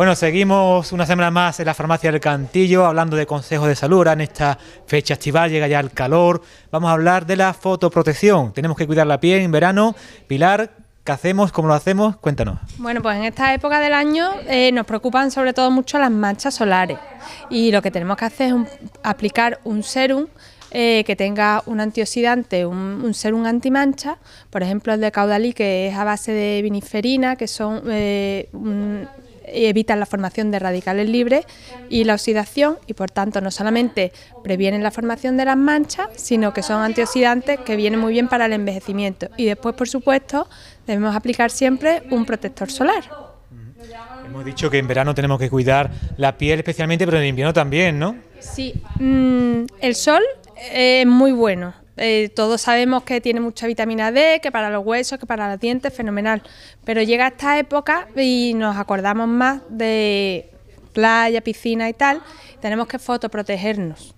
Bueno, seguimos una semana más en la farmacia del Cantillo hablando de consejos de salud. en esta fecha estival llega ya el calor. Vamos a hablar de la fotoprotección. Tenemos que cuidar la piel en verano. Pilar, ¿Qué hacemos? ¿Cómo lo hacemos? Cuéntanos. Bueno, pues en esta época del año eh, nos preocupan sobre todo mucho las manchas solares y lo que tenemos que hacer es aplicar un serum eh, que tenga un antioxidante, un, sérum serum antimancha, por ejemplo el de caudalí que es a base de viniferina, que son eh, evitan la formación de radicales libres y la oxidación y por tanto no solamente previenen la formación de las manchas, sino que son antioxidantes que vienen muy bien para el envejecimiento. Y después, por supuesto, debemos aplicar siempre un protector solar. Hemos dicho que en verano tenemos que cuidar la piel especialmente, pero en invierno también, ¿no? Sí, mm, el sol es muy bueno, eh, todos sabemos que tiene mucha vitamina D, que para los huesos, que para los dientes, fenomenal. Pero llega esta época y nos acordamos más de playa, piscina y tal. Tenemos que fotoprotegernos.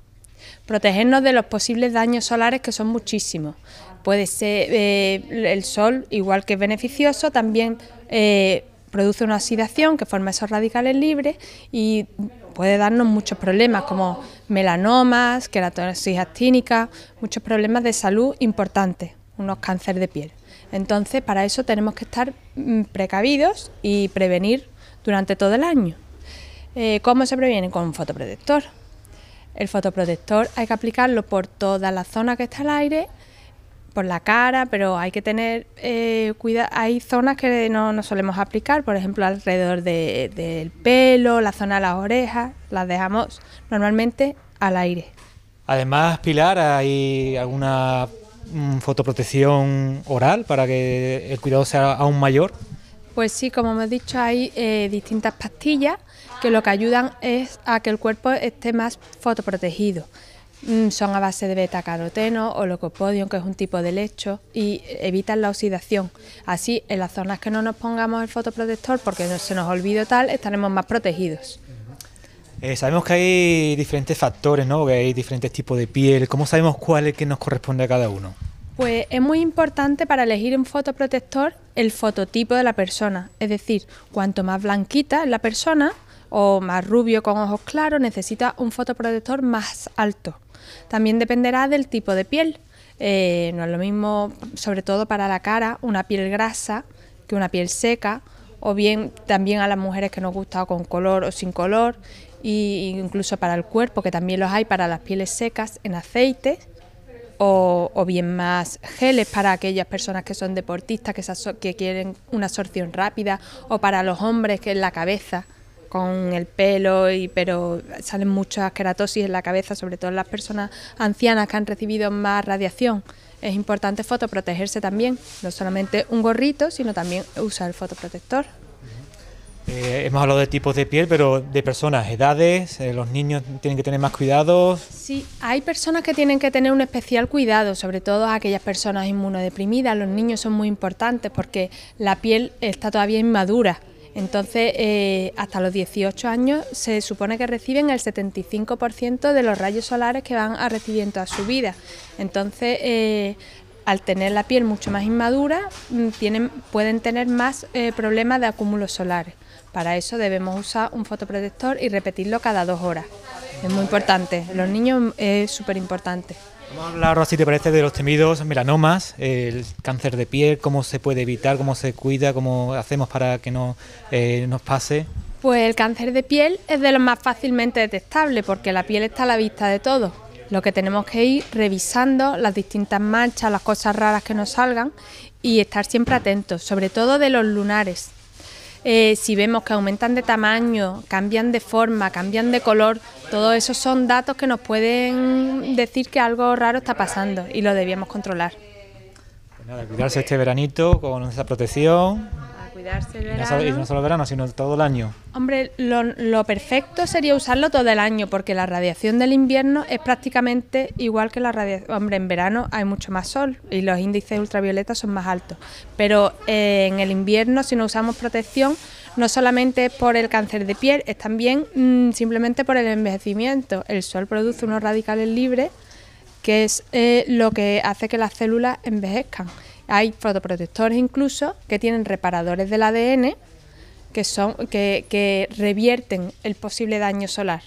Protegernos de los posibles daños solares que son muchísimos. Puede ser eh, el sol, igual que es beneficioso, también eh, produce una oxidación que forma esos radicales libres y puede darnos muchos problemas como melanomas, queratosis actínica, muchos problemas de salud importantes, unos cánceres de piel. Entonces, para eso tenemos que estar mm, precavidos y prevenir durante todo el año. Eh, ¿Cómo se previene? Con un fotoprotector. El fotoprotector hay que aplicarlo por toda la zona que está al aire por la cara, pero hay que tener eh, cuidado. Hay zonas que no, no, solemos aplicar, por ejemplo, alrededor del pelo, la zona de las orejas, las dejamos normalmente al aire. Además, Pilar, ¿hay alguna mm, fotoprotección oral para que el cuidado sea aún mayor? Pues sí, como hemos dicho, hay eh, distintas pastillas que lo que ayudan es a que el cuerpo esté más fotoprotegido. Mm, son a base de beta caroteno o locopodium, que es un tipo de lecho, y evitan la oxidación. Así, en las zonas que no nos pongamos el fotoprotector porque no se nos olvide tal, estaremos más protegidos. Eh, sabemos que hay diferentes factores, ¿no? que hay diferentes tipos de piel. ¿Cómo sabemos cuál es el que nos corresponde a cada uno? Pues es muy importante para elegir un fotoprotector el fototipo de la persona. Es decir, cuanto más blanquita es la persona, o más rubio con ojos claros necesita un fotoprotector más alto. También dependerá del tipo de piel. Eh, no es lo mismo, sobre todo para la cara, una piel grasa que una piel seca, o bien también a las mujeres que nos gusta con color o sin color, e incluso para el cuerpo, que también los hay para las pieles secas en aceite. O, bien más geles para aquellas personas que son deportistas, que, que quieren una absorción rápida, o para los hombres que en la cabeza con el pelo, y, pero salen muchas queratosis en la cabeza, sobre todo en las personas ancianas que han recibido más radiación. Es importante fotoprotegerse también, no solamente un gorrito, sino también usar el fotoprotector. Eh, hemos hablado de tipos de piel, pero de personas, edades, eh, los niños tienen que tener más cuidados? Sí, hay personas que tienen que tener un especial cuidado, sobre todo aquellas personas inmunodeprimidas. Los niños son muy importantes porque la piel está todavía inmadura entonces, eh, hasta los 18 años se supone que reciben el 75% de los rayos solares que van a recibir en toda su vida. Entonces, eh, al tener la piel mucho más inmadura, mm, pueden tener más eh, problemas de acúmulos solares. Para eso debemos usar un fotoprotector y repetirlo cada dos horas. Es muy importante, los niños es súper importante. Vamos a hablar ahora, si te parece, de los temidos melanomas, el cáncer de piel, cómo se puede evitar, cómo se cuida, cómo hacemos para que no eh, nos pase. Pues el cáncer de piel es de los más fácilmente detectables porque la piel está a la vista de todos. Lo que tenemos que ir revisando las distintas manchas, las cosas raras que nos salgan y estar siempre atentos, sobre todo de los lunares. Eh, si vemos que aumentan de tamaño, cambian de forma, cambian de color, todos esos son datos que nos pueden decir que algo raro está pasando y lo debíamos controlar. Pues cuidarse este veranito con esa protección, y no, solo, el verano, sino todo el año. Hombre, lo, perfecto sería usarlo todo el año, porque la radiación del invierno es prácticamente igual que la radiación. Hombre, en verano hay mucho más sol y los índices ultravioletas son más altos. Pero eh, en el invierno, si no usamos protección, no solamente es por el cáncer de piel, es también mm, simplemente por el envejecimiento. El sol produce unos radicales libres, que es eh, lo que hace que las células envejezcan. Hay fotoprotectores incluso que tienen reparadores del ADN que, son, que, revierten el posible daño solar.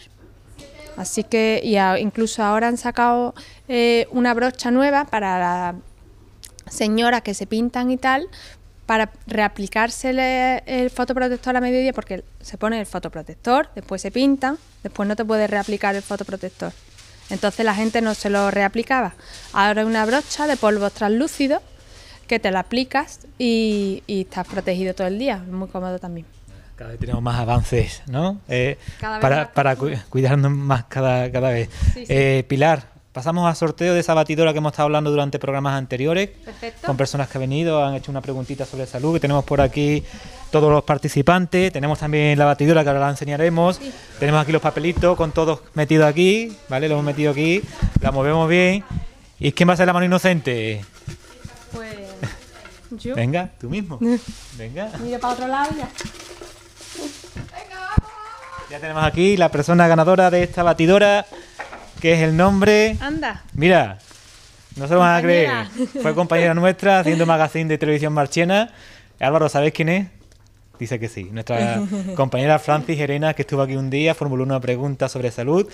Así que y incluso ahora han sacado eh, una brocha nueva para las señoras que se pintan y tal, para reaplicarse el, fotoprotector a mediodía, porque se pone el fotoprotector, después se pinta, después no te puede reaplicar el fotoprotector. Entonces la gente no se lo reaplicaba. Ahora hay una brocha de polvos translúcidos que te la aplicas y, estás protegido todo el día. Muy cómodo también cada vez tenemos más avances, ¿no? Eh, para, cuidarnos más cada, vez. Eh, Pilar, pasamos a sorteo de esa batidora que hemos estado hablando durante programas anteriores. Perfecto. Con personas que han venido, han hecho una preguntita sobre salud, que tenemos por aquí todos los participantes. Tenemos también la batidora que ahora la enseñaremos. Tenemos aquí los papelitos con todos metidos aquí, ¿vale? Lo hemos metido aquí, la movemos bien. ¿Y quién va a ser la mano inocente? Venga, tú mismo. Venga. Mira para otro lado ya. Ya tenemos aquí la persona ganadora de esta batidora, que es el nombre. Anda. Mira, no se lo van a creer. Fue compañera nuestra haciendo magazine de televisión marchena. Álvaro, sabes quién es? dice que sí. Nuestra compañera Francis Herena, que estuvo aquí un día, formuló una pregunta sobre salud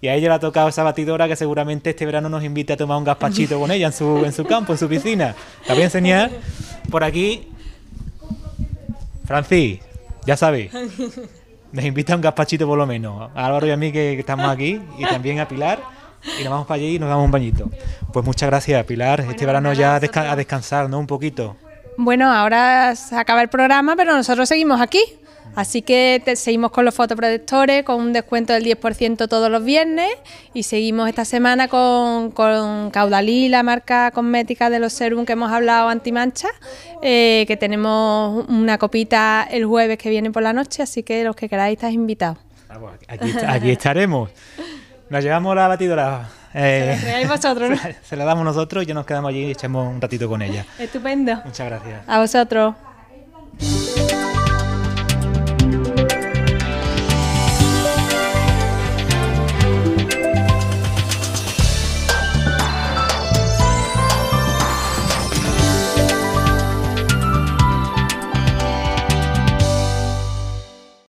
y a ella le ha tocado esa batidora que seguramente este verano nos invita a tomar un gazpachito con ella en su, en su campo, en su piscina. La voy a enseñar por aquí. Francis, ya sabes. Nos invita a un gazpachito por lo menos. A Álvaro y a mí que, estamos aquí y también a Pilar. Y nos vamos para allí y nos damos un bañito. Pues muchas gracias, Pilar. este verano ya a descansar, ¿no? Un poquito. Bueno, ahora se acaba el programa, pero nosotros seguimos aquí. Así que te, seguimos con los fotoprotectores, con un descuento del 10% todos los viernes y seguimos esta semana con, con Caudalí, la marca cosmética de los serum que hemos hablado antimancha, eh, que tenemos una copita el jueves que viene por la noche, así que los que queráis estáis invitados. Ah, pues aquí, aquí estaremos. Nos llevamos la batidora. Eh, se la damos nosotros y ya nos quedamos allí y echamos un ratito con ella. Estupendo. Muchas gracias. A vosotros.